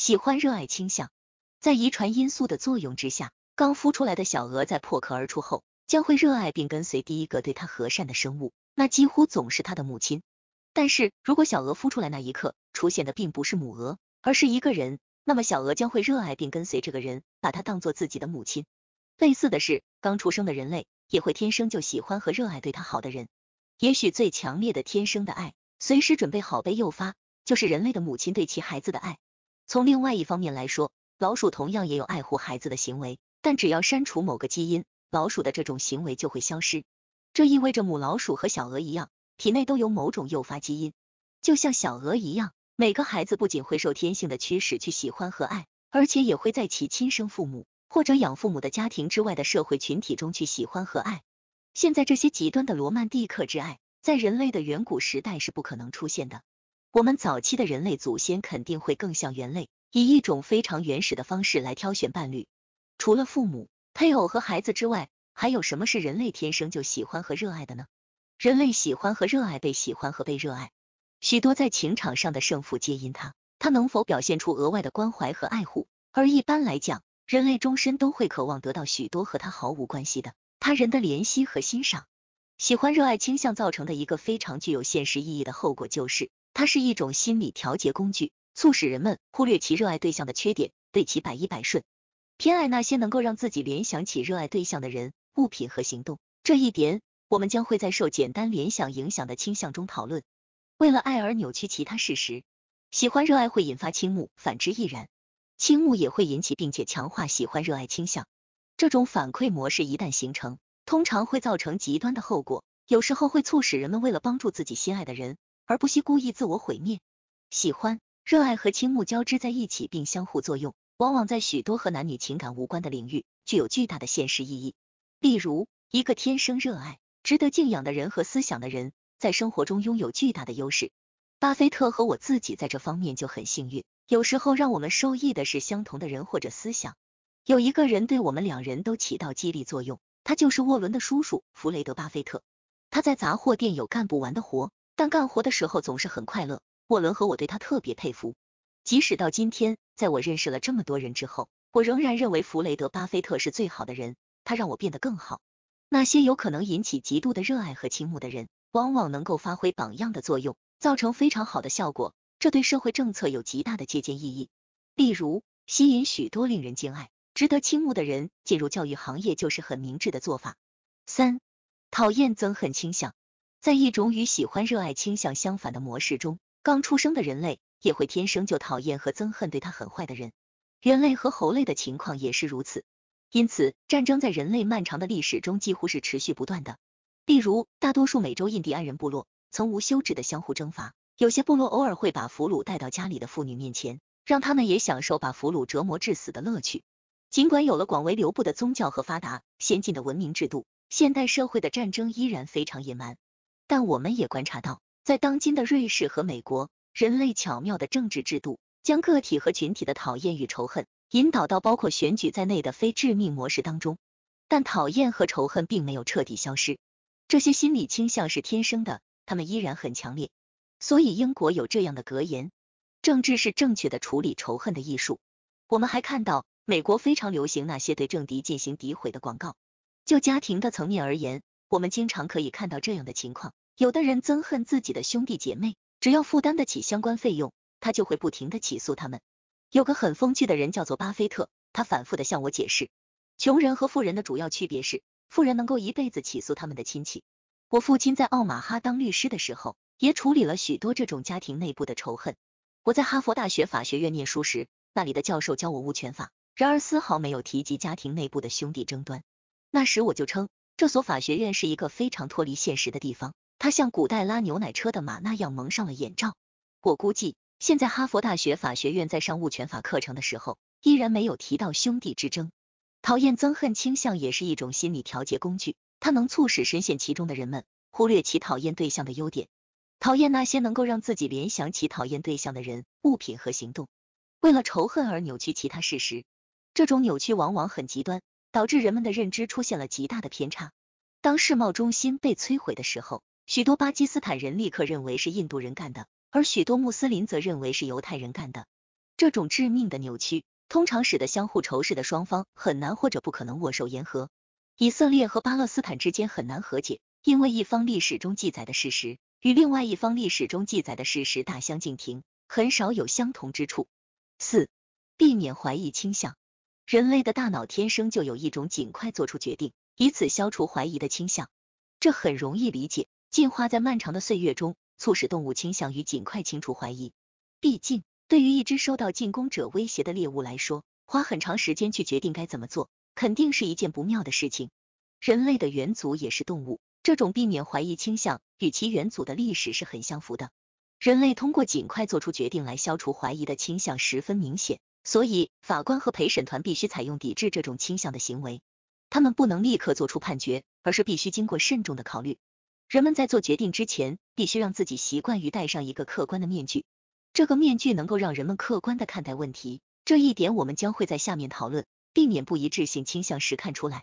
喜欢、热爱倾向，在遗传因素的作用之下，刚孵出来的小鹅在破壳而出后，将会热爱并跟随第一个对它和善的生物，那几乎总是它的母亲。但是如果小鹅孵出来那一刻出现的并不是母鹅，而是一个人，那么小鹅将会热爱并跟随这个人，把它当做自己的母亲。类似的是，刚出生的人类也会天生就喜欢和热爱对他好的人。也许最强烈的天生的爱，随时准备好被诱发，就是人类的母亲对其孩子的爱。从另外一方面来说，老鼠同样也有爱护孩子的行为，但只要删除某个基因，老鼠的这种行为就会消失。这意味着母老鼠和小鹅一样，体内都有某种诱发基因，就像小鹅一样，每个孩子不仅会受天性的驱使去喜欢和爱，而且也会在其亲生父母或者养父母的家庭之外的社会群体中去喜欢和爱。现在这些极端的罗曼蒂克之爱，在人类的远古时代是不可能出现的。我们早期的人类祖先肯定会更像猿类，以一种非常原始的方式来挑选伴侣。除了父母、配偶和孩子之外，还有什么是人类天生就喜欢和热爱的呢？人类喜欢和热爱被喜欢和被热爱，许多在情场上的胜负皆因他。他能否表现出额外的关怀和爱护？而一般来讲，人类终身都会渴望得到许多和他毫无关系的他人的怜惜和欣赏。喜欢、热爱倾向造成的一个非常具有现实意义的后果就是。它是一种心理调节工具，促使人们忽略其热爱对象的缺点，对其百依百顺，偏爱那些能够让自己联想起热爱对象的人、物品和行动。这一点，我们将会在受简单联想影响的倾向中讨论。为了爱而扭曲其他事实，喜欢热爱会引发倾慕，反之亦然。倾慕也会引起并且强化喜欢热爱倾向。这种反馈模式一旦形成，通常会造成极端的后果，有时候会促使人们为了帮助自己心爱的人。而不惜故意自我毁灭，喜欢、热爱和倾慕交织在一起并相互作用，往往在许多和男女情感无关的领域具有巨大的现实意义。例如，一个天生热爱、值得敬仰的人和思想的人，在生活中拥有巨大的优势。巴菲特和我自己在这方面就很幸运。有时候，让我们受益的是相同的人或者思想。有一个人对我们两人都起到激励作用，他就是沃伦的叔叔弗雷德巴菲特。他在杂货店有干不完的活。但干活的时候总是很快乐。沃伦和我对他特别佩服，即使到今天，在我认识了这么多人之后，我仍然认为弗雷德巴菲特是最好的人。他让我变得更好。那些有可能引起极度的热爱和倾慕的人，往往能够发挥榜样的作用，造成非常好的效果。这对社会政策有极大的借鉴意义。例如，吸引许多令人敬爱、值得倾慕的人进入教育行业，就是很明智的做法。三，讨厌憎恨倾向。在一种与喜欢、热爱倾向相反的模式中，刚出生的人类也会天生就讨厌和憎恨对他很坏的人。人类和猴类的情况也是如此。因此，战争在人类漫长的历史中几乎是持续不断的。例如，大多数美洲印第安人部落曾无休止的相互征伐，有些部落偶尔会把俘虏带到家里的妇女面前，让他们也享受把俘虏折磨致死的乐趣。尽管有了广为流布的宗教和发达先进的文明制度，现代社会的战争依然非常野蛮。但我们也观察到，在当今的瑞士和美国，人类巧妙的政治制度将个体和群体的讨厌与仇恨引导到包括选举在内的非致命模式当中。但讨厌和仇恨并没有彻底消失，这些心理倾向是天生的，他们依然很强烈。所以英国有这样的格言：政治是正确的处理仇恨的艺术。我们还看到，美国非常流行那些对政敌进行诋毁的广告。就家庭的层面而言，我们经常可以看到这样的情况。有的人憎恨自己的兄弟姐妹，只要负担得起相关费用，他就会不停的起诉他们。有个很风趣的人叫做巴菲特，他反复的向我解释，穷人和富人的主要区别是，富人能够一辈子起诉他们的亲戚。我父亲在奥马哈当律师的时候，也处理了许多这种家庭内部的仇恨。我在哈佛大学法学院念书时，那里的教授教我物权法，然而丝毫没有提及家庭内部的兄弟争端。那时我就称这所法学院是一个非常脱离现实的地方。他像古代拉牛奶车的马那样蒙上了眼罩。我估计，现在哈佛大学法学院在上物权法课程的时候，依然没有提到兄弟之争。讨厌憎恨倾向也是一种心理调节工具，它能促使深陷其中的人们忽略其讨厌对象的优点，讨厌那些能够让自己联想起讨厌对象的人、物品和行动，为了仇恨而扭曲其他事实。这种扭曲往往很极端，导致人们的认知出现了极大的偏差。当世贸中心被摧毁的时候。许多巴基斯坦人立刻认为是印度人干的，而许多穆斯林则认为是犹太人干的。这种致命的扭曲通常使得相互仇视的双方很难或者不可能握手言和。以色列和巴勒斯坦之间很难和解，因为一方历史中记载的事实与另外一方历史中记载的事实大相径庭，很少有相同之处。四、避免怀疑倾向。人类的大脑天生就有一种尽快做出决定，以此消除怀疑的倾向，这很容易理解。进化在漫长的岁月中，促使动物倾向于尽快清除怀疑。毕竟，对于一只受到进攻者威胁的猎物来说，花很长时间去决定该怎么做，肯定是一件不妙的事情。人类的猿族也是动物，这种避免怀疑倾向与其猿族的历史是很相符的。人类通过尽快做出决定来消除怀疑的倾向十分明显，所以法官和陪审团必须采用抵制这种倾向的行为。他们不能立刻做出判决，而是必须经过慎重的考虑。人们在做决定之前，必须让自己习惯于戴上一个客观的面具。这个面具能够让人们客观的看待问题。这一点我们将会在下面讨论，避免不一致性倾向时看出来。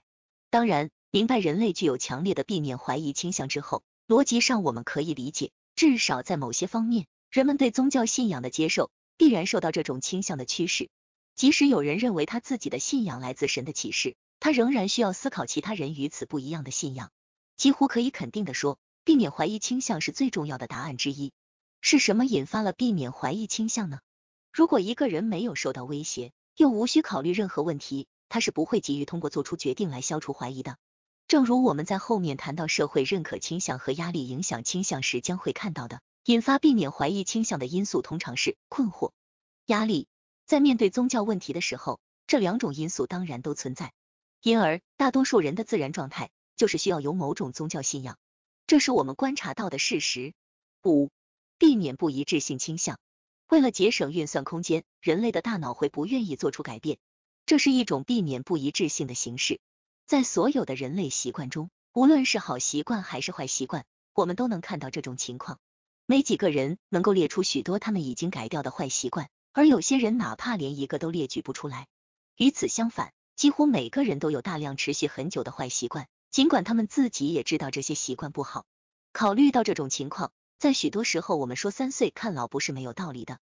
当然，明白人类具有强烈的避免怀疑倾向之后，逻辑上我们可以理解，至少在某些方面，人们对宗教信仰的接受必然受到这种倾向的趋势。即使有人认为他自己的信仰来自神的启示，他仍然需要思考其他人与此不一样的信仰。几乎可以肯定的说，避免怀疑倾向是最重要的答案之一。是什么引发了避免怀疑倾向呢？如果一个人没有受到威胁，又无需考虑任何问题，他是不会急于通过做出决定来消除怀疑的。正如我们在后面谈到社会认可倾向和压力影响倾向时将会看到的，引发避免怀疑倾向的因素通常是困惑、压力。在面对宗教问题的时候，这两种因素当然都存在。因而，大多数人的自然状态。就是需要有某种宗教信仰，这是我们观察到的事实。五，避免不一致性倾向。为了节省运算空间，人类的大脑会不愿意做出改变，这是一种避免不一致性的形式。在所有的人类习惯中，无论是好习惯还是坏习惯，我们都能看到这种情况。没几个人能够列出许多他们已经改掉的坏习惯，而有些人哪怕连一个都列举不出来。与此相反，几乎每个人都有大量持续很久的坏习惯。尽管他们自己也知道这些习惯不好，考虑到这种情况，在许多时候我们说三岁看老不是没有道理的。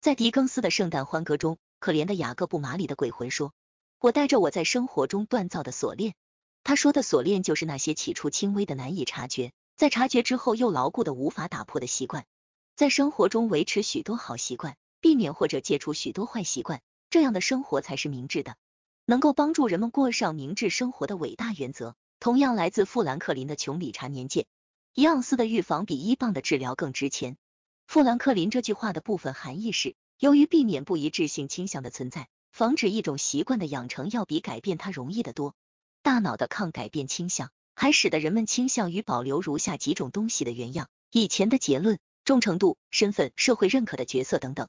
在狄更斯的《圣诞欢歌》中，可怜的雅各布·马里的鬼魂说：“我带着我在生活中锻造的锁链。”他说的锁链就是那些起初轻微的、难以察觉，在察觉之后又牢固的、无法打破的习惯。在生活中维持许多好习惯，避免或者戒除许多坏习惯，这样的生活才是明智的。能够帮助人们过上明智生活的伟大原则。同样来自富兰克林的《穷理查年鉴》，伊盎斯的预防比伊磅的治疗更值钱。富兰克林这句话的部分含义是：由于避免不一致性倾向的存在，防止一种习惯的养成要比改变它容易得多。大脑的抗改变倾向还使得人们倾向于保留如下几种东西的原样：以前的结论、忠诚度、身份、社会认可的角色等等。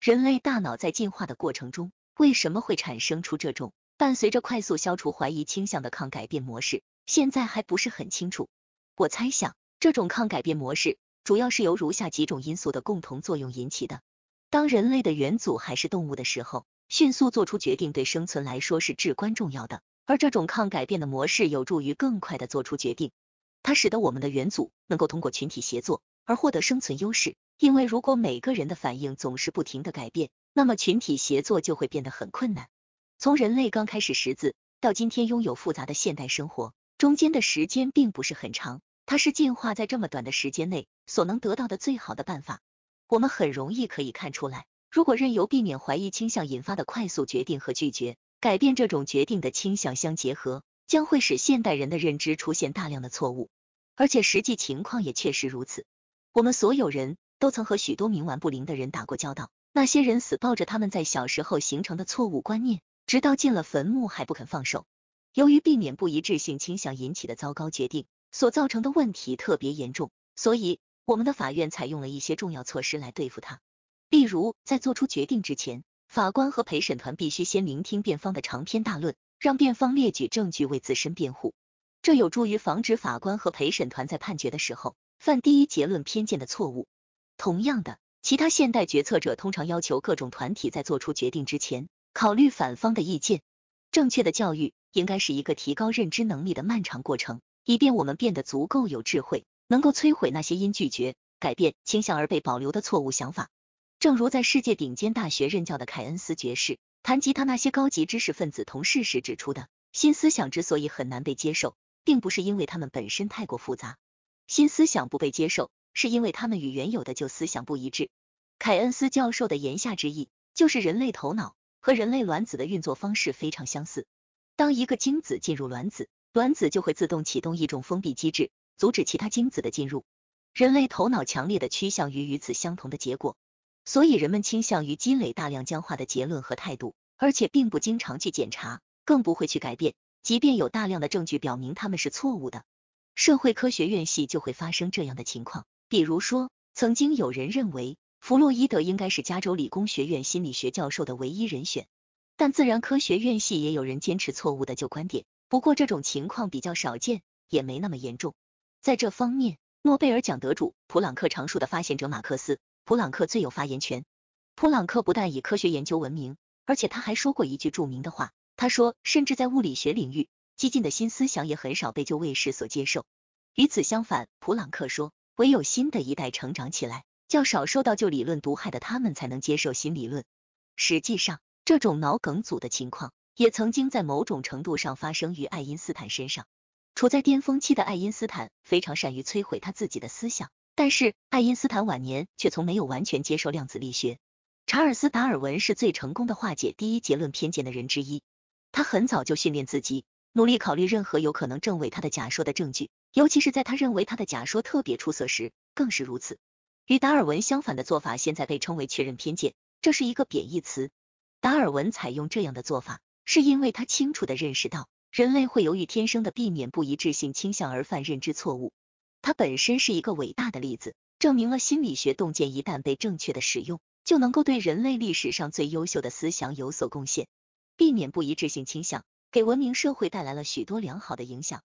人类大脑在进化的过程中，为什么会产生出这种伴随着快速消除怀疑倾向的抗改变模式？现在还不是很清楚，我猜想这种抗改变模式主要是由如下几种因素的共同作用引起的。当人类的元祖还是动物的时候，迅速做出决定对生存来说是至关重要的。而这种抗改变的模式有助于更快的做出决定，它使得我们的元祖能够通过群体协作而获得生存优势。因为如果每个人的反应总是不停的改变，那么群体协作就会变得很困难。从人类刚开始识字到今天拥有复杂的现代生活。中间的时间并不是很长，它是进化在这么短的时间内所能得到的最好的办法。我们很容易可以看出来，如果任由避免怀疑倾向引发的快速决定和拒绝改变这种决定的倾向相结合，将会使现代人的认知出现大量的错误，而且实际情况也确实如此。我们所有人都曾和许多冥顽不灵的人打过交道，那些人死抱着他们在小时候形成的错误观念，直到进了坟墓还不肯放手。由于避免不一致性倾向引起的糟糕决定所造成的问题特别严重，所以我们的法院采用了一些重要措施来对付它。例如，在做出决定之前，法官和陪审团必须先聆听辩方的长篇大论，让辩方列举证据为自身辩护。这有助于防止法官和陪审团在判决的时候犯第一结论偏见的错误。同样的，其他现代决策者通常要求各种团体在做出决定之前考虑反方的意见。正确的教育。应该是一个提高认知能力的漫长过程，以便我们变得足够有智慧，能够摧毁那些因拒绝、改变倾向而被保留的错误想法。正如在世界顶尖大学任教的凯恩斯爵士谈及他那些高级知识分子同事时指出的，新思想之所以很难被接受，并不是因为他们本身太过复杂，新思想不被接受是因为他们与原有的旧思想不一致。凯恩斯教授的言下之意就是人类头脑和人类卵子的运作方式非常相似。当一个精子进入卵子，卵子就会自动启动一种封闭机制，阻止其他精子的进入。人类头脑强烈的趋向于与此相同的结果，所以人们倾向于积累大量僵化的结论和态度，而且并不经常去检查，更不会去改变。即便有大量的证据表明他们是错误的，社会科学院系就会发生这样的情况。比如说，曾经有人认为弗洛伊德应该是加州理工学院心理学教授的唯一人选。但自然科学院系也有人坚持错误的旧观点，不过这种情况比较少见，也没那么严重。在这方面，诺贝尔奖得主普朗克常数的发现者马克思·普朗克最有发言权。普朗克不但以科学研究闻名，而且他还说过一句著名的话。他说：“甚至在物理学领域，激进的新思想也很少被旧卫士所接受。与此相反，普朗克说，唯有新的一代成长起来，较少受到旧理论毒害的他们，才能接受新理论。实际上。”这种脑梗阻的情况也曾经在某种程度上发生于爱因斯坦身上。处在巅峰期的爱因斯坦非常善于摧毁他自己的思想，但是爱因斯坦晚年却从没有完全接受量子力学。查尔斯·达尔文是最成功的化解第一结论偏见的人之一，他很早就训练自己，努力考虑任何有可能证伪他的假说的证据，尤其是在他认为他的假说特别出色时，更是如此。与达尔文相反的做法，现在被称为确认偏见，这是一个贬义词。达尔文采用这样的做法，是因为他清楚地认识到，人类会由于天生的避免不一致性倾向而犯认知错误。他本身是一个伟大的例子，证明了心理学洞见一旦被正确的使用，就能够对人类历史上最优秀的思想有所贡献。避免不一致性倾向，给文明社会带来了许多良好的影响。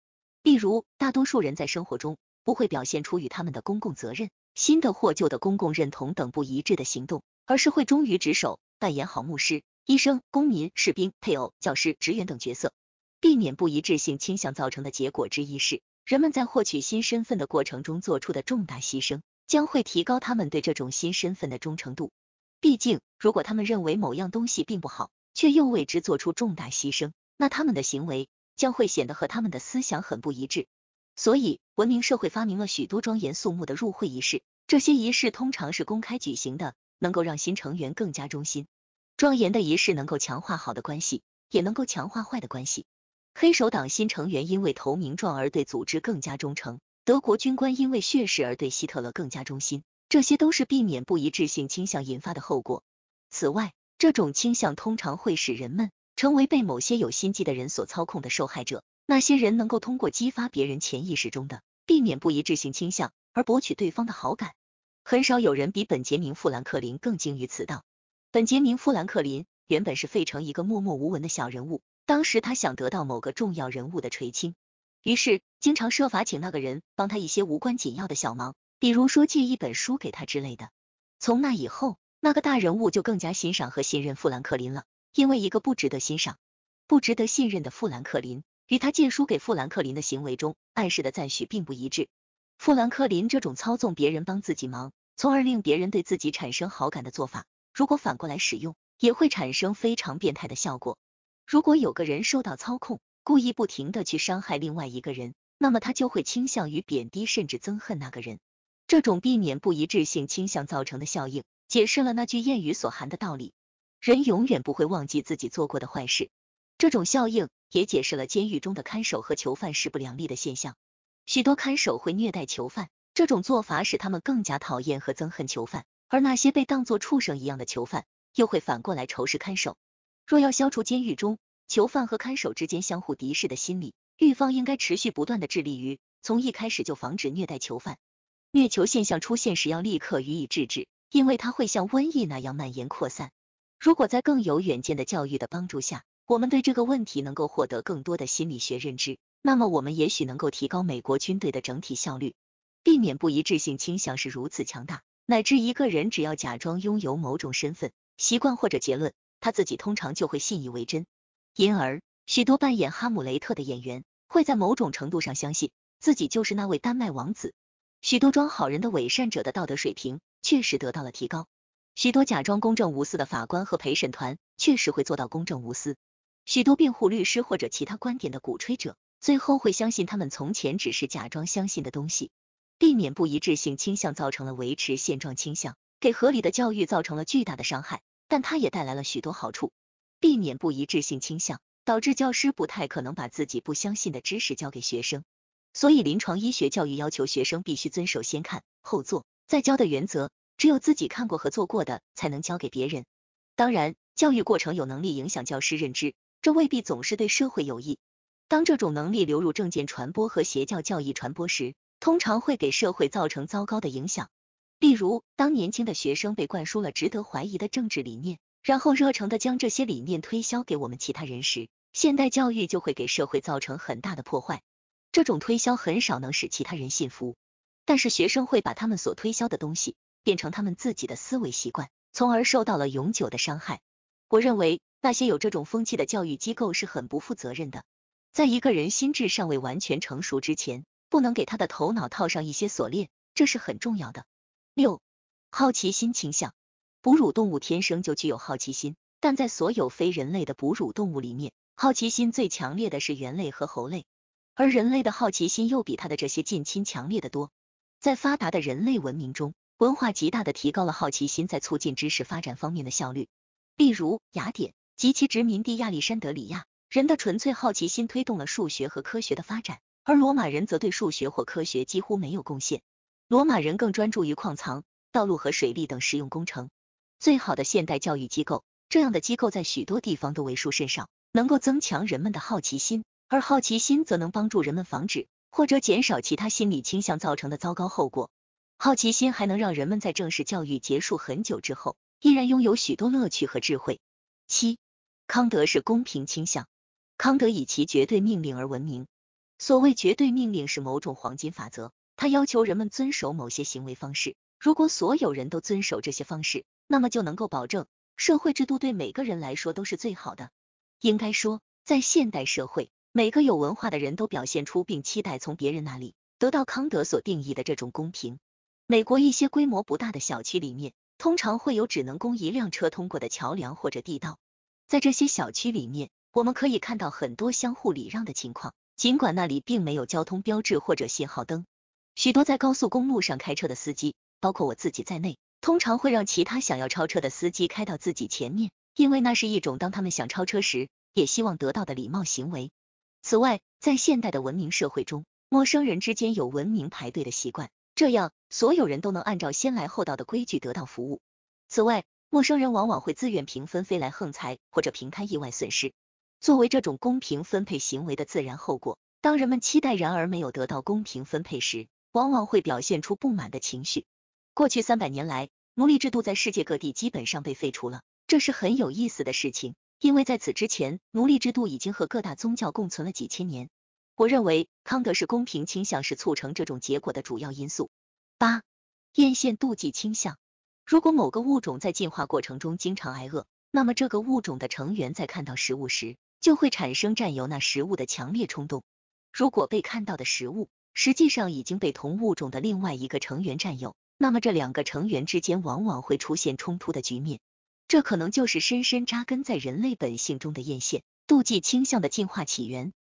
例如，大多数人在生活中不会表现出与他们的公共责任、新的或旧的公共认同等不一致的行动，而是会忠于职守。扮演好牧师、医生、公民、士兵、配偶、教师、职员等角色，避免不一致性倾向造成的结果之一是，人们在获取新身份的过程中做出的重大牺牲，将会提高他们对这种新身份的忠诚度。毕竟，如果他们认为某样东西并不好，却又为之做出重大牺牲，那他们的行为将会显得和他们的思想很不一致。所以，文明社会发明了许多庄严肃穆的入会仪式，这些仪式通常是公开举行的。能够让新成员更加忠心，庄严的仪式能够强化好的关系，也能够强化坏的关系。黑手党新成员因为投名状而对组织更加忠诚，德国军官因为血誓而对希特勒更加忠心，这些都是避免不一致性倾向引发的后果。此外，这种倾向通常会使人们成为被某些有心计的人所操控的受害者。那些人能够通过激发别人潜意识中的避免不一致性倾向，而博取对方的好感。很少有人比本杰明·富兰克林更精于此道。本杰明·富兰克林原本是费城一个默默无闻的小人物，当时他想得到某个重要人物的垂青，于是经常设法请那个人帮他一些无关紧要的小忙，比如说借一本书给他之类的。从那以后，那个大人物就更加欣赏和信任富兰克林了，因为一个不值得欣赏、不值得信任的富兰克林，与他借书给富兰克林的行为中暗示的赞许并不一致。富兰克林这种操纵别人帮自己忙，从而令别人对自己产生好感的做法，如果反过来使用，也会产生非常变态的效果。如果有个人受到操控，故意不停的去伤害另外一个人，那么他就会倾向于贬低甚至憎恨那个人。这种避免不一致性倾向造成的效应，解释了那句谚语所含的道理：人永远不会忘记自己做过的坏事。这种效应也解释了监狱中的看守和囚犯势不两立的现象。许多看守会虐待囚犯，这种做法使他们更加讨厌和憎恨囚犯，而那些被当作畜生一样的囚犯，又会反过来仇视看守。若要消除监狱中囚犯和看守之间相互敌视的心理，狱方应该持续不断的致力于从一开始就防止虐待囚犯，虐囚现象出现时要立刻予以制止，因为它会像瘟疫那样蔓延扩散。如果在更有远见的教育的帮助下，我们对这个问题能够获得更多的心理学认知。那么我们也许能够提高美国军队的整体效率，避免不一致性倾向是如此强大，乃至一个人只要假装拥有某种身份、习惯或者结论，他自己通常就会信以为真。因而，许多扮演哈姆雷特的演员会在某种程度上相信自己就是那位丹麦王子；许多装好人的伪善者的道德水平确实得到了提高；许多假装公正无私的法官和陪审团确实会做到公正无私；许多辩护律师或者其他观点的鼓吹者。最后会相信他们从前只是假装相信的东西。避免不一致性倾向造成了维持现状倾向，给合理的教育造成了巨大的伤害。但它也带来了许多好处。避免不一致性倾向导致教师不太可能把自己不相信的知识教给学生。所以，临床医学教育要求学生必须遵守先看后做再教的原则。只有自己看过和做过的，才能教给别人。当然，教育过程有能力影响教师认知，这未必总是对社会有益。当这种能力流入政见传播和邪教教义传播时，通常会给社会造成糟糕的影响。例如，当年轻的学生被灌输了值得怀疑的政治理念，然后热诚的将这些理念推销给我们其他人时，现代教育就会给社会造成很大的破坏。这种推销很少能使其他人信服，但是学生会把他们所推销的东西变成他们自己的思维习惯，从而受到了永久的伤害。我认为那些有这种风气的教育机构是很不负责任的。在一个人心智尚未完全成熟之前，不能给他的头脑套上一些锁链，这是很重要的。六、好奇心倾向，哺乳动物天生就具有好奇心，但在所有非人类的哺乳动物里面，好奇心最强烈的是猿类和猴类，而人类的好奇心又比他的这些近亲强烈的多。在发达的人类文明中，文化极大的提高了好奇心在促进知识发展方面的效率。例如，雅典及其殖民地亚历山德里亚。人的纯粹好奇心推动了数学和科学的发展，而罗马人则对数学或科学几乎没有贡献。罗马人更专注于矿藏、道路和水利等实用工程。最好的现代教育机构，这样的机构在许多地方都为数甚少。能够增强人们的好奇心，而好奇心则能帮助人们防止或者减少其他心理倾向造成的糟糕后果。好奇心还能让人们在正式教育结束很久之后，依然拥有许多乐趣和智慧。七，康德是公平倾向。康德以其绝对命令而闻名。所谓绝对命令是某种黄金法则，它要求人们遵守某些行为方式。如果所有人都遵守这些方式，那么就能够保证社会制度对每个人来说都是最好的。应该说，在现代社会，每个有文化的人都表现出并期待从别人那里得到康德所定义的这种公平。美国一些规模不大的小区里面，通常会有只能供一辆车通过的桥梁或者地道。在这些小区里面。我们可以看到很多相互礼让的情况，尽管那里并没有交通标志或者信号灯。许多在高速公路上开车的司机，包括我自己在内，通常会让其他想要超车的司机开到自己前面，因为那是一种当他们想超车时也希望得到的礼貌行为。此外，在现代的文明社会中，陌生人之间有文明排队的习惯，这样所有人都能按照先来后到的规矩得到服务。此外，陌生人往往会自愿平分飞来横财或者平摊意外损失。作为这种公平分配行为的自然后果，当人们期待然而没有得到公平分配时，往往会表现出不满的情绪。过去三百年来，奴隶制度在世界各地基本上被废除了，这是很有意思的事情，因为在此之前，奴隶制度已经和各大宗教共存了几千年。我认为，康德是公平倾向是促成这种结果的主要因素。八，艳羡妒忌倾向，如果某个物种在进化过程中经常挨饿，那么这个物种的成员在看到食物时，就会产生占有那食物的强烈冲动。如果被看到的食物实际上已经被同物种的另外一个成员占有，那么这两个成员之间往往会出现冲突的局面。这可能就是深深扎根在人类本性中的艳羡、妒忌倾向的进化起源。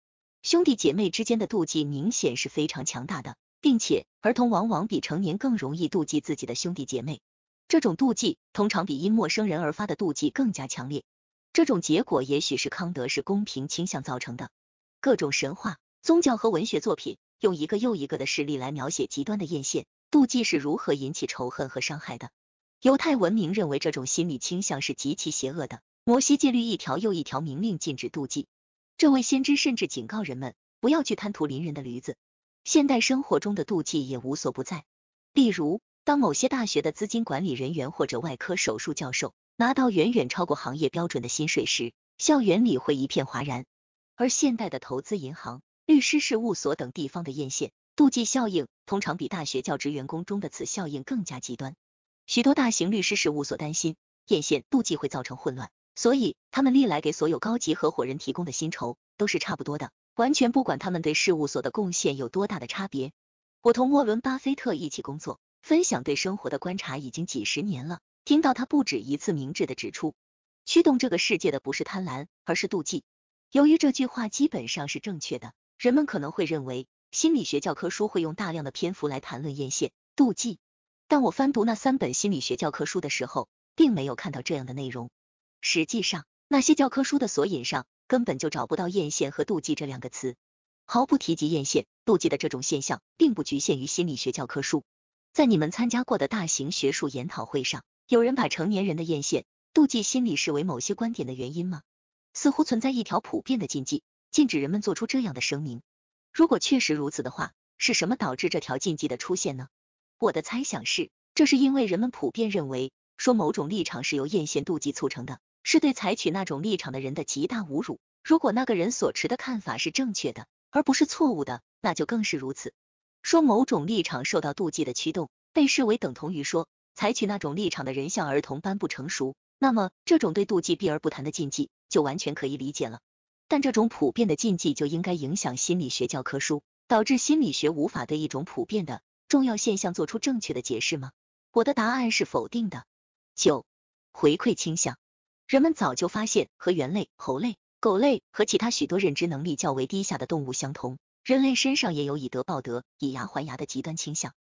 兄弟姐妹之间的妒忌明显是非常强大的，并且儿童往往比成年更容易妒忌自己的兄弟姐妹。这种妒忌通常比因陌生人而发的妒忌更加强烈。这种结果也许是康德是公平倾向造成的。各种神话、宗教和文学作品用一个又一个的事例来描写极端的艳羡、妒忌是如何引起仇恨和伤害的。犹太文明认为这种心理倾向是极其邪恶的。摩西戒律一条又一条明令禁止妒忌，这位先知甚至警告人们不要去贪图邻人的驴子。现代生活中的妒忌也无所不在，例如当某些大学的资金管理人员或者外科手术教授。拿到远远超过行业标准的薪水时，校园里会一片哗然。而现代的投资银行、律师事务所等地方的艳羡、妒忌效应，通常比大学教职员工中的此效应更加极端。许多大型律师事务所担心艳羡、妒忌会造成混乱，所以他们历来给所有高级合伙人提供的薪酬都是差不多的，完全不管他们对事务所的贡献有多大的差别。我同沃伦·巴菲特一起工作，分享对生活的观察已经几十年了。听到他不止一次明智的指出，驱动这个世界的不是贪婪，而是妒忌。由于这句话基本上是正确的，人们可能会认为心理学教科书会用大量的篇幅来谈论艳羡、妒忌。但我翻读那三本心理学教科书的时候，并没有看到这样的内容。实际上，那些教科书的索引上根本就找不到艳羡和妒忌这两个词，毫不提及艳羡、妒忌的这种现象，并不局限于心理学教科书。在你们参加过的大型学术研讨会上。有人把成年人的艳羡、妒忌心理视为某些观点的原因吗？似乎存在一条普遍的禁忌，禁止人们做出这样的声明。如果确实如此的话，是什么导致这条禁忌的出现呢？我的猜想是，这是因为人们普遍认为，说某种立场是由艳羡、妒忌促成的，是对采取那种立场的人的极大侮辱。如果那个人所持的看法是正确的，而不是错误的，那就更是如此。说某种立场受到妒忌的驱动，被视为等同于说。采取那种立场的人，像儿童般不成熟，那么这种对妒忌避而不谈的禁忌，就完全可以理解了。但这种普遍的禁忌，就应该影响心理学教科书，导致心理学无法对一种普遍的重要现象做出正确的解释吗？我的答案是否定的。九，回馈倾向，人们早就发现和猿类、猴类、狗类和其他许多认知能力较为低下的动物相同，人类身上也有以德报德、以牙还牙的极端倾向。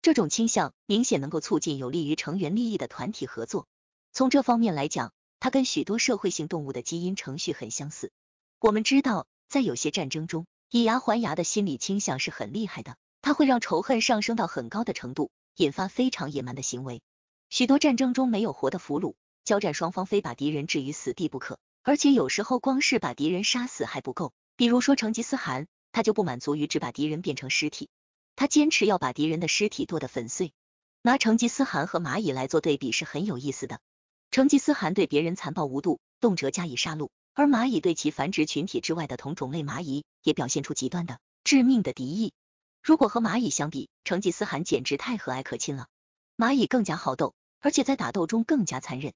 这种倾向明显能够促进有利于成员利益的团体合作。从这方面来讲，它跟许多社会性动物的基因程序很相似。我们知道，在有些战争中，以牙还牙的心理倾向是很厉害的，它会让仇恨上升到很高的程度，引发非常野蛮的行为。许多战争中没有活的俘虏，交战双方非把敌人置于死地不可。而且有时候光是把敌人杀死还不够，比如说成吉思汗，他就不满足于只把敌人变成尸体。他坚持要把敌人的尸体剁得粉碎。拿成吉思汗和蚂蚁来做对比是很有意思的。成吉思汗对别人残暴无度，动辄加以杀戮；而蚂蚁对其繁殖群体之外的同种类蚂蚁，也表现出极端的、致命的敌意。如果和蚂蚁相比，成吉思汗简直太和蔼可亲了。蚂蚁更加好斗，而且在打斗中更加残忍。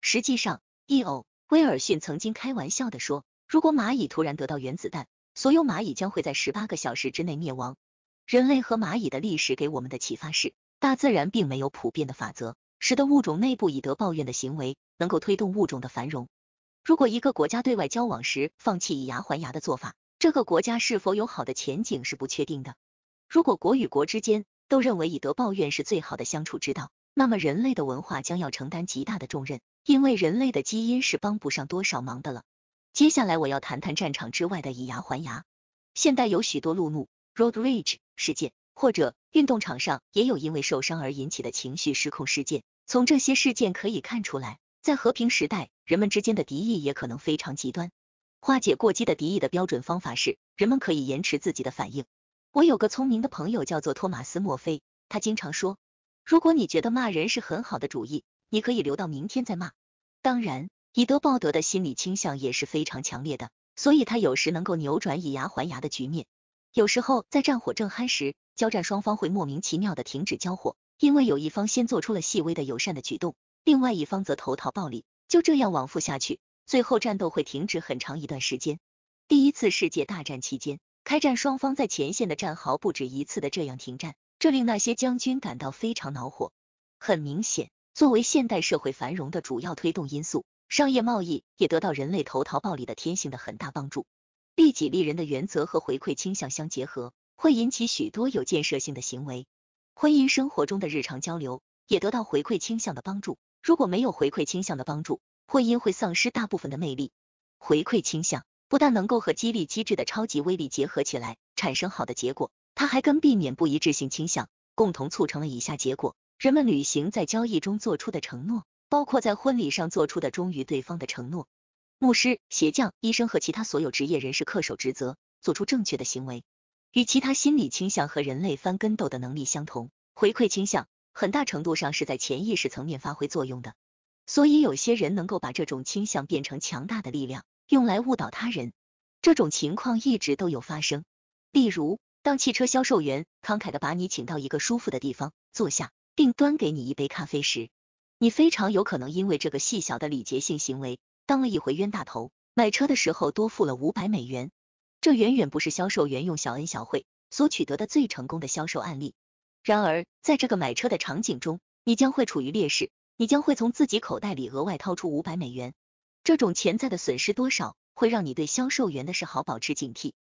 实际上，伊欧·威尔逊曾经开玩笑的说，如果蚂蚁突然得到原子弹，所有蚂蚁将会在十八个小时之内灭亡。人类和蚂蚁的历史给我们的启发是，大自然并没有普遍的法则，使得物种内部以德报怨的行为能够推动物种的繁荣。如果一个国家对外交往时放弃以牙还牙的做法，这个国家是否有好的前景是不确定的。如果国与国之间都认为以德报怨是最好的相处之道，那么人类的文化将要承担极大的重任，因为人类的基因是帮不上多少忙的了。接下来我要谈谈战场之外的以牙还牙。现代有许多路怒 （Road Rage）。事件或者运动场上也有因为受伤而引起的情绪失控事件。从这些事件可以看出来，在和平时代，人们之间的敌意也可能非常极端。化解过激的敌意的标准方法是，人们可以延迟自己的反应。我有个聪明的朋友叫做托马斯·墨菲，他经常说，如果你觉得骂人是很好的主意，你可以留到明天再骂。当然，以德报德的心理倾向也是非常强烈的，所以他有时能够扭转以牙还牙的局面。有时候，在战火正酣时，交战双方会莫名其妙的停止交火，因为有一方先做出了细微的友善的举动，另外一方则投桃报李，就这样往复下去，最后战斗会停止很长一段时间。第一次世界大战期间，开战双方在前线的战壕不止一次的这样停战，这令那些将军感到非常恼火。很明显，作为现代社会繁荣的主要推动因素，商业贸易也得到人类投桃报李的天性的很大帮助。利己利人的原则和回馈倾向相结合，会引起许多有建设性的行为。婚姻生活中的日常交流也得到回馈倾向的帮助。如果没有回馈倾向的帮助，婚姻会丧失大部分的魅力。回馈倾向不但能够和激励机制的超级威力结合起来产生好的结果，它还跟避免不一致性倾向共同促成了以下结果：人们履行在交易中做出的承诺，包括在婚礼上做出的忠于对方的承诺。牧师、鞋匠、医生和其他所有职业人士恪守职责，做出正确的行为。与其他心理倾向和人类翻跟斗的能力相同，回馈倾向很大程度上是在潜意识层面发挥作用的。所以，有些人能够把这种倾向变成强大的力量，用来误导他人。这种情况一直都有发生。例如，当汽车销售员慷慨的把你请到一个舒服的地方坐下，并端给你一杯咖啡时，你非常有可能因为这个细小的礼节性行为。当了一回冤大头，买车的时候多付了五百美元，这远远不是销售员用小恩小惠所取得的最成功的销售案例。然而，在这个买车的场景中，你将会处于劣势，你将会从自己口袋里额外掏出五百美元。这种潜在的损失多少，会让你对销售员的嗜好保持警惕。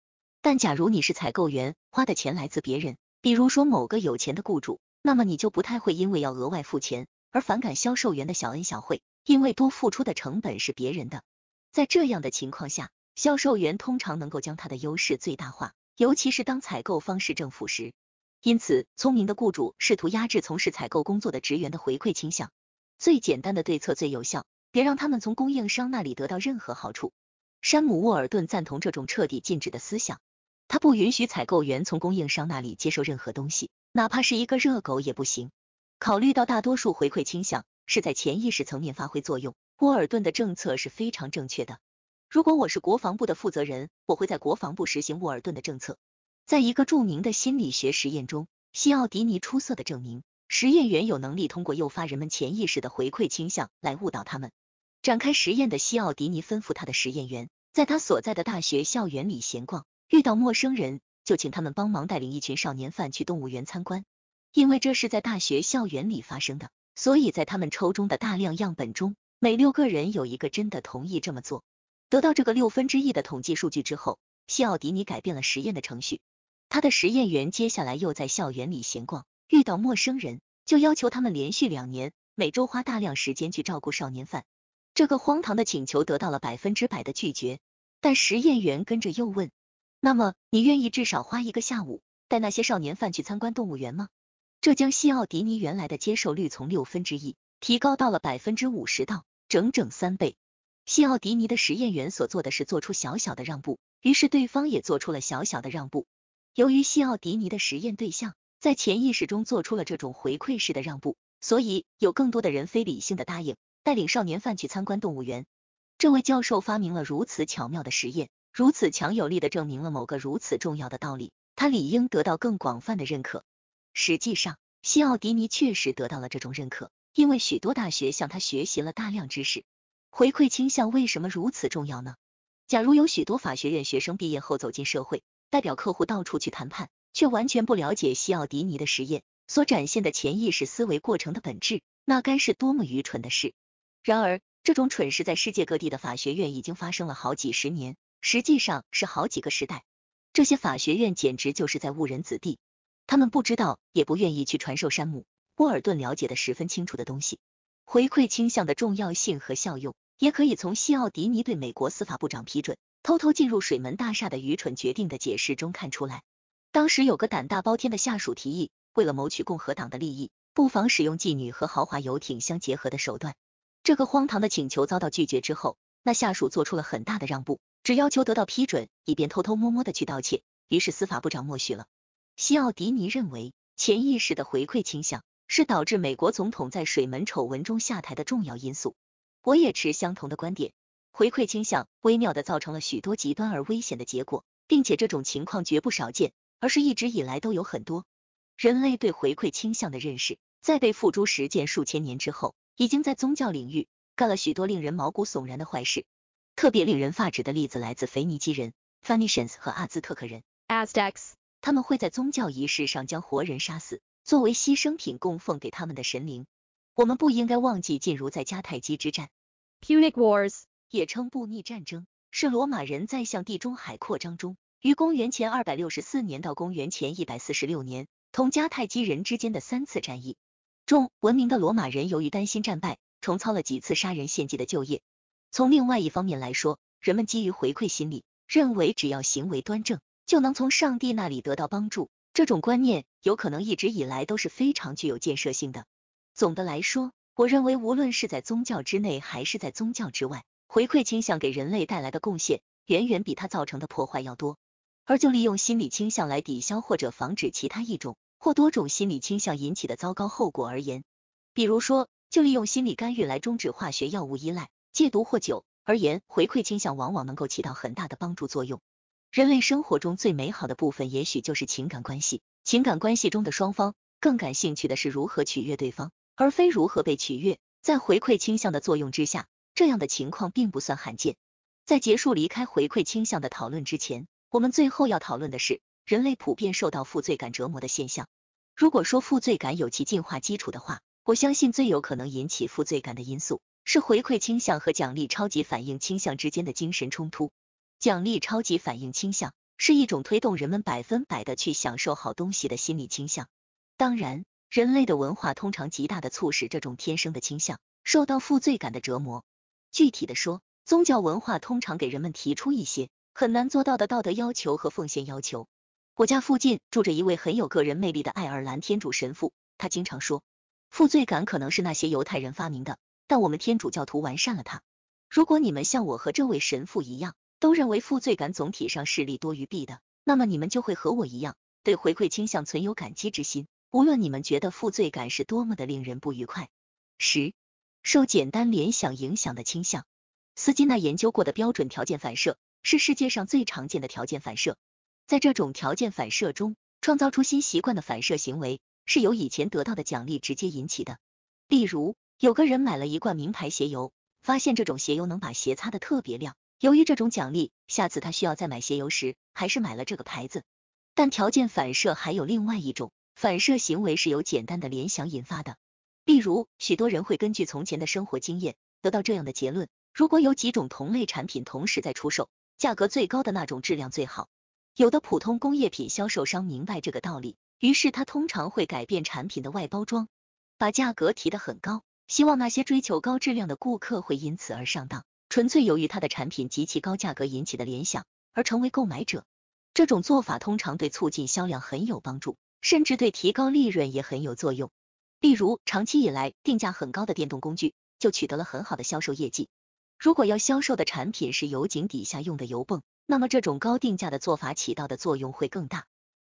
但假如你是采购员，花的钱来自别人，比如说某个有钱的雇主，那么你就不太会因为要额外付钱而反感销售员的小恩小惠。因为多付出的成本是别人的，在这样的情况下，销售员通常能够将他的优势最大化，尤其是当采购方是政府时。因此，聪明的雇主试图压制从事采购工作的职员的回馈倾向。最简单的对策最有效，别让他们从供应商那里得到任何好处。山姆·沃尔顿赞同这种彻底禁止的思想，他不允许采购员从供应商那里接受任何东西，哪怕是一个热狗也不行。考虑到大多数回馈倾向。是在潜意识层面发挥作用。沃尔顿的政策是非常正确的。如果我是国防部的负责人，我会在国防部实行沃尔顿的政策。在一个著名的心理学实验中，西奥迪尼出色的证明，实验员有能力通过诱发人们潜意识的回馈倾向来误导他们。展开实验的西奥迪尼吩咐他的实验员，在他所在的大学校园里闲逛，遇到陌生人就请他们帮忙带领一群少年犯去动物园参观，因为这是在大学校园里发生的。所以在他们抽中的大量样本中，每六个人有一个真的同意这么做。得到这个六分之一的统计数据之后，西奥迪尼改变了实验的程序。他的实验员接下来又在校园里闲逛，遇到陌生人就要求他们连续两年每周花大量时间去照顾少年犯。这个荒唐的请求得到了百分之百的拒绝。但实验员跟着又问：“那么你愿意至少花一个下午带那些少年犯去参观动物园吗？”这将西奥迪尼原来的接受率从六分之一提高到了百分之五十，到整整三倍。西奥迪尼的实验员所做的是做出小小的让步，于是对方也做出了小小的让步。由于西奥迪尼的实验对象在潜意识中做出了这种回馈式的让步，所以有更多的人非理性的答应带领少年犯去参观动物园。这位教授发明了如此巧妙的实验，如此强有力的证明了某个如此重要的道理，他理应得到更广泛的认可。实际上，西奥迪尼确实得到了这种认可，因为许多大学向他学习了大量知识。回馈倾向为什么如此重要呢？假如有许多法学院学生毕业后走进社会，代表客户到处去谈判，却完全不了解西奥迪尼的实验所展现的潜意识思维过程的本质，那该是多么愚蠢的事！然而，这种蠢事在世界各地的法学院已经发生了好几十年，实际上是好几个时代。这些法学院简直就是在误人子弟。他们不知道，也不愿意去传授山姆·波尔顿了解的十分清楚的东西，回馈倾向的重要性和效用，也可以从西奥迪尼对美国司法部长批准偷偷进入水门大厦的愚蠢决定的解释中看出来。当时有个胆大包天的下属提议，为了谋取共和党的利益，不妨使用妓女和豪华游艇相结合的手段。这个荒唐的请求遭到拒绝之后，那下属做出了很大的让步，只要求得到批准，以便偷偷摸摸的去盗窃。于是司法部长默许了。西奥迪尼认为，潜意识的回馈倾向是导致美国总统在水门丑闻中下台的重要因素。我也持相同的观点。回馈倾向微妙的造成了许多极端而危险的结果，并且这种情况绝不少见，而是一直以来都有很多。人类对回馈倾向的认识，在被付诸实践数千年之后，已经在宗教领域干了许多令人毛骨悚然的坏事。特别令人发指的例子来自腓尼基人 （Phoenicians） 和阿兹特克人 （Aztecs）。他们会在宗教仪式上将活人杀死，作为牺牲品供奉给他们的神灵。我们不应该忘记，进入在迦太基之战 （Punic Wars） 也称布匿战争，是罗马人在向地中海扩张中，于公元前二百六十四年到公元前一百四十六年同迦太基人之间的三次战役中，文明的罗马人由于担心战败，重操了几次杀人献祭的旧业。从另外一方面来说，人们基于回馈心理，认为只要行为端正。就能从上帝那里得到帮助。这种观念有可能一直以来都是非常具有建设性的。总的来说，我认为无论是在宗教之内还是在宗教之外，回馈倾向给人类带来的贡献远远比它造成的破坏要多。而就利用心理倾向来抵消或者防止其他一种或多种心理倾向引起的糟糕后果而言，比如说，就利用心理干预来终止化学药物依赖、戒毒或酒而言，回馈倾向往往能够起到很大的帮助作用。人类生活中最美好的部分，也许就是情感关系。情感关系中的双方更感兴趣的是如何取悦对方，而非如何被取悦。在回馈倾向的作用之下，这样的情况并不算罕见。在结束离开回馈倾向的讨论之前，我们最后要讨论的是人类普遍受到负罪感折磨的现象。如果说负罪感有其进化基础的话，我相信最有可能引起负罪感的因素是回馈倾向和奖励超级反应倾向之间的精神冲突。奖励超级反应倾向是一种推动人们百分百的去享受好东西的心理倾向。当然，人类的文化通常极大的促使这种天生的倾向受到负罪感的折磨。具体的说，宗教文化通常给人们提出一些很难做到的道德要求和奉献要求。我家附近住着一位很有个人魅力的爱尔兰天主神父，他经常说，负罪感可能是那些犹太人发明的，但我们天主教徒完善了它。如果你们像我和这位神父一样。都认为负罪感总体上是利多于弊的，那么你们就会和我一样对回馈倾向存有感激之心，无论你们觉得负罪感是多么的令人不愉快。十，受简单联想影响的倾向，斯金纳研究过的标准条件反射是世界上最常见的条件反射，在这种条件反射中，创造出新习惯的反射行为是由以前得到的奖励直接引起的。例如，有个人买了一罐名牌鞋油，发现这种鞋油能把鞋擦得特别亮。由于这种奖励，下次他需要再买鞋油时，还是买了这个牌子。但条件反射还有另外一种反射行为是由简单的联想引发的。例如，许多人会根据从前的生活经验，得到这样的结论：如果有几种同类产品同时在出售，价格最高的那种质量最好。有的普通工业品销售商明白这个道理，于是他通常会改变产品的外包装，把价格提得很高，希望那些追求高质量的顾客会因此而上当。纯粹由于它的产品极其高价格引起的联想而成为购买者，这种做法通常对促进销量很有帮助，甚至对提高利润也很有作用。例如，长期以来定价很高的电动工具就取得了很好的销售业绩。如果要销售的产品是油井底下用的油泵，那么这种高定价的做法起到的作用会更大。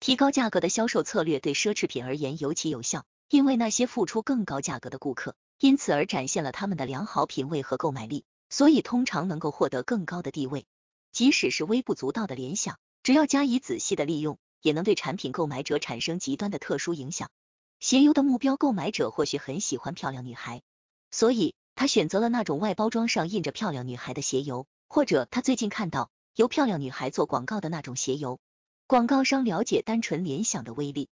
提高价格的销售策略对奢侈品而言尤其有效，因为那些付出更高价格的顾客，因此而展现了他们的良好品味和购买力。所以，通常能够获得更高的地位。即使是微不足道的联想，只要加以仔细的利用，也能对产品购买者产生极端的特殊影响。鞋油的目标购买者或许很喜欢漂亮女孩，所以他选择了那种外包装上印着漂亮女孩的鞋油，或者他最近看到由漂亮女孩做广告的那种鞋油。广告商了解单纯联想的威力，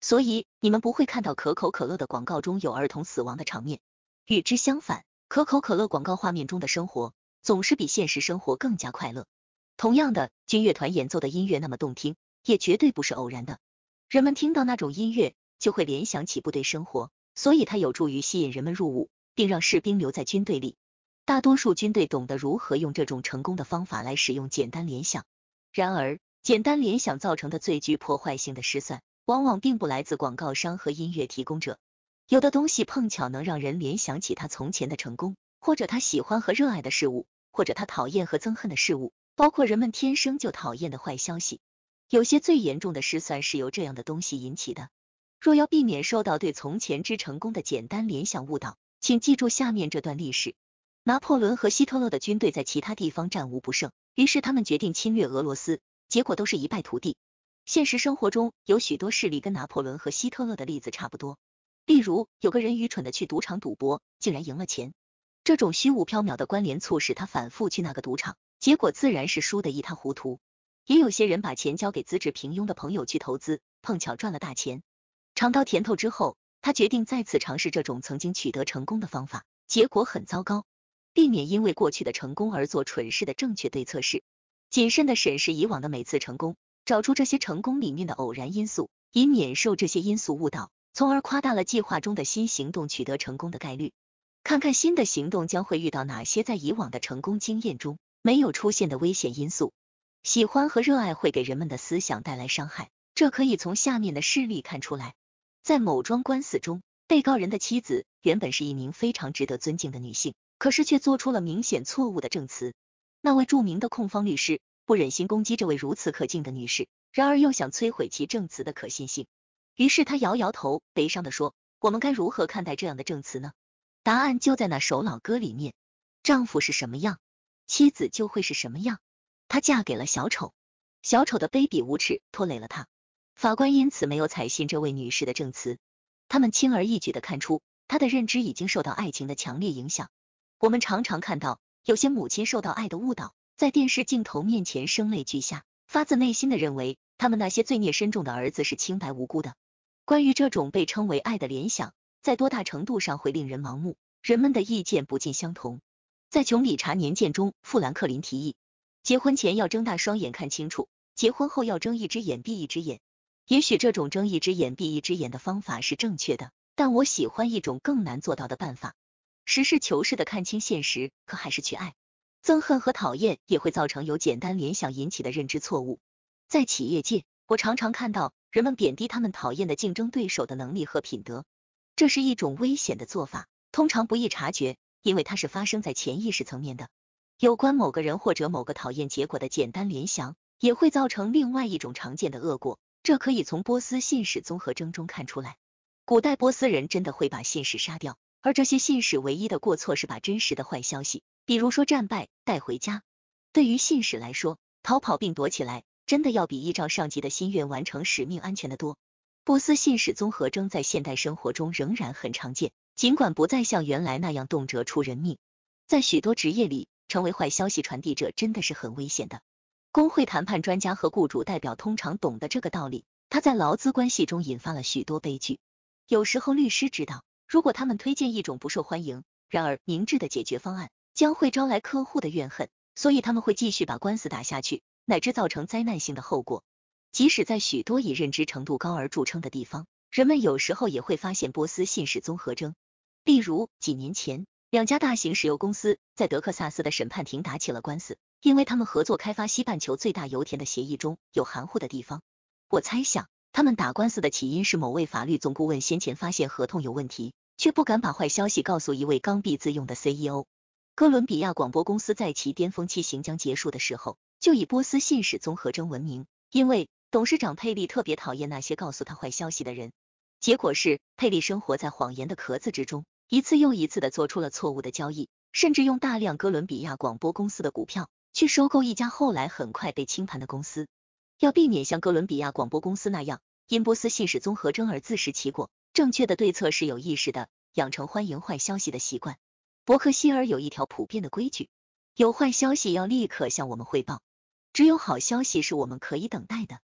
所以你们不会看到可口可乐的广告中有儿童死亡的场面。与之相反。可口可乐广告画面中的生活总是比现实生活更加快乐。同样的，军乐团演奏的音乐那么动听，也绝对不是偶然的。人们听到那种音乐，就会联想起部队生活，所以它有助于吸引人们入伍，并让士兵留在军队里。大多数军队懂得如何用这种成功的方法来使用简单联想。然而，简单联想造成的最具破坏性的失算，往往并不来自广告商和音乐提供者。有的东西碰巧能让人联想起他从前的成功，或者他喜欢和热爱的事物，或者他讨厌和憎恨的事物，包括人们天生就讨厌的坏消息。有些最严重的失算是由这样的东西引起的。若要避免受到对从前之成功的简单联想误导，请记住下面这段历史：拿破仑和希特勒的军队在其他地方战无不胜，于是他们决定侵略俄罗斯，结果都是一败涂地。现实生活中有许多事例跟拿破仑和希特勒的例子差不多。例如，有个人愚蠢的去赌场赌博，竟然赢了钱。这种虚无缥缈的关联促使他反复去那个赌场，结果自然是输得一塌糊涂。也有些人把钱交给资质平庸的朋友去投资，碰巧赚了大钱。尝到甜头之后，他决定再次尝试这种曾经取得成功的方法，结果很糟糕。避免因为过去的成功而做蠢事的正确对策是：谨慎的审视以往的每次成功，找出这些成功里面的偶然因素，以免受这些因素误导。从而夸大了计划中的新行动取得成功的概率。看看新的行动将会遇到哪些在以往的成功经验中没有出现的危险因素。喜欢和热爱会给人们的思想带来伤害，这可以从下面的事例看出来。在某桩官司中，被告人的妻子原本是一名非常值得尊敬的女性，可是却做出了明显错误的证词。那位著名的控方律师不忍心攻击这位如此可敬的女士，然而又想摧毁其证词的可信性。于是她摇摇头，悲伤地说：“我们该如何看待这样的证词呢？答案就在那首老歌里面。丈夫是什么样，妻子就会是什么样。她嫁给了小丑，小丑的卑鄙无耻拖累了她。法官因此没有采信这位女士的证词。他们轻而易举地看出，她的认知已经受到爱情的强烈影响。我们常常看到，有些母亲受到爱的误导，在电视镜头面前声泪俱下，发自内心的认为他们那些罪孽深重的儿子是清白无辜的。”关于这种被称为爱的联想，在多大程度上会令人盲目，人们的意见不尽相同。在《穷理查年鉴》中，富兰克林提议，结婚前要睁大双眼看清楚，结婚后要睁一只眼闭一只眼。也许这种睁一只眼闭一只眼的方法是正确的，但我喜欢一种更难做到的办法：实事求是的看清现实，可还是去爱。憎恨和讨厌也会造成由简单联想引起的认知错误。在企业界，我常常看到。人们贬低他们讨厌的竞争对手的能力和品德，这是一种危险的做法，通常不易察觉，因为它是发生在潜意识层面的。有关某个人或者某个讨厌结果的简单联想，也会造成另外一种常见的恶果，这可以从波斯信使综合征中看出来。古代波斯人真的会把信使杀掉，而这些信使唯一的过错是把真实的坏消息，比如说战败带回家。对于信使来说，逃跑并躲起来。真的要比依照上级的心愿完成使命安全的多。波斯信使综合征在现代生活中仍然很常见，尽管不再像原来那样动辄出人命。在许多职业里，成为坏消息传递者真的是很危险的。工会谈判专家和雇主代表通常懂得这个道理。他在劳资关系中引发了许多悲剧。有时候，律师知道，如果他们推荐一种不受欢迎，然而明智的解决方案，将会招来客户的怨恨，所以他们会继续把官司打下去。乃至造成灾难性的后果。即使在许多以认知程度高而著称的地方，人们有时候也会发现波斯信使综合征。例如，几年前，两家大型石油公司在德克萨斯的审判庭打起了官司，因为他们合作开发西半球最大油田的协议中有含糊的地方。我猜想，他们打官司的起因是某位法律总顾问先前发现合同有问题，却不敢把坏消息告诉一位刚愎自用的 CEO。哥伦比亚广播公司在其巅峰期行将结束的时候。就以波斯信使综合征闻名，因为董事长佩利特别讨厌那些告诉他坏消息的人。结果是，佩利生活在谎言的壳子之中，一次又一次的做出了错误的交易，甚至用大量哥伦比亚广播公司的股票去收购一家后来很快被清盘的公司。要避免像哥伦比亚广播公司那样因波斯信使综合征而自食其果，正确的对策是有意识的养成欢迎坏消息的习惯。伯克希尔有一条普遍的规矩：有坏消息要立刻向我们汇报。只有好消息是我们可以等待的，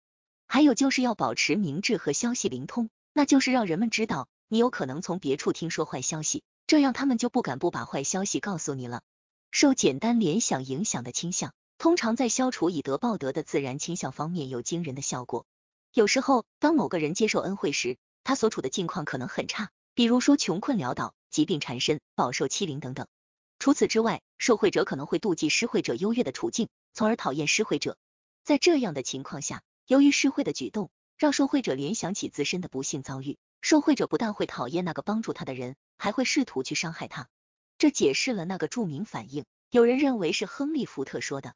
还有就是要保持明智和消息灵通，那就是让人们知道你有可能从别处听说坏消息，这样他们就不敢不把坏消息告诉你了。受简单联想影响的倾向，通常在消除以德报德的自然倾向方面有惊人的效果。有时候，当某个人接受恩惠时，他所处的境况可能很差，比如说穷困潦倒、疾病缠身、饱受欺凌等等。除此之外，受贿者可能会妒忌施惠者优越的处境，从而讨厌施惠者。在这样的情况下，由于施惠的举动让受贿者联想起自身的不幸遭遇，受贿者不但会讨厌那个帮助他的人，还会试图去伤害他。这解释了那个著名反应，有人认为是亨利·福特说的：“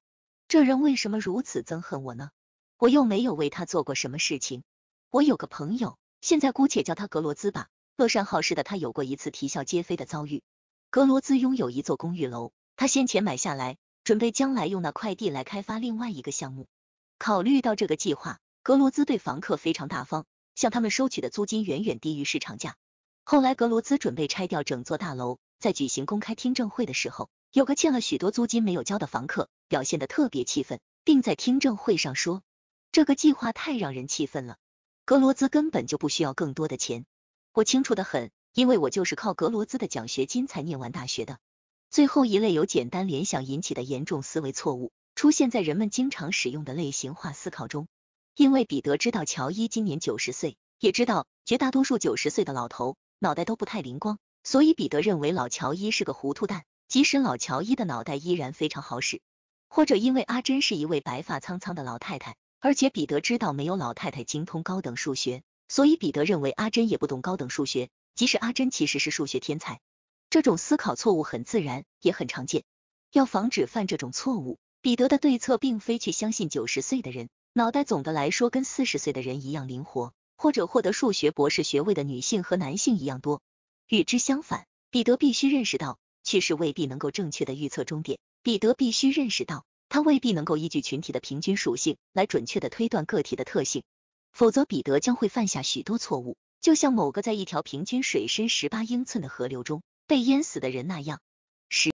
这人为什么如此憎恨我呢？我又没有为他做过什么事情。”我有个朋友，现在姑且叫他格罗兹吧。乐善好施的他有过一次啼笑皆非的遭遇。格罗兹拥有一座公寓楼，他先前买下来，准备将来用那块地来开发另外一个项目。考虑到这个计划，格罗兹对房客非常大方，向他们收取的租金远远低于市场价。后来，格罗兹准备拆掉整座大楼，在举行公开听证会的时候，有个欠了许多租金没有交的房客表现的特别气愤，并在听证会上说：“这个计划太让人气愤了，格罗兹根本就不需要更多的钱，我清楚的很。”因为我就是靠格罗兹的奖学金才念完大学的。最后一类由简单联想引起的严重思维错误，出现在人们经常使用的类型化思考中。因为彼得知道乔伊今年九十岁，也知道绝大多数九十岁的老头脑袋都不太灵光，所以彼得认为老乔伊是个糊涂蛋。即使老乔伊的脑袋依然非常好使，或者因为阿珍是一位白发苍苍的老太太，而且彼得知道没有老太太精通高等数学，所以彼得认为阿珍也不懂高等数学。即使阿珍其实是数学天才，这种思考错误很自然，也很常见。要防止犯这种错误，彼得的对策并非去相信九十岁的人脑袋总的来说跟四十岁的人一样灵活，或者获得数学博士学位的女性和男性一样多。与之相反，彼得必须认识到，趋势未必能够正确的预测终点。彼得必须认识到，他未必能够依据群体的平均属性来准确的推断个体的特性，否则彼得将会犯下许多错误。就像某个在一条平均水深十八英寸的河流中被淹死的人那样。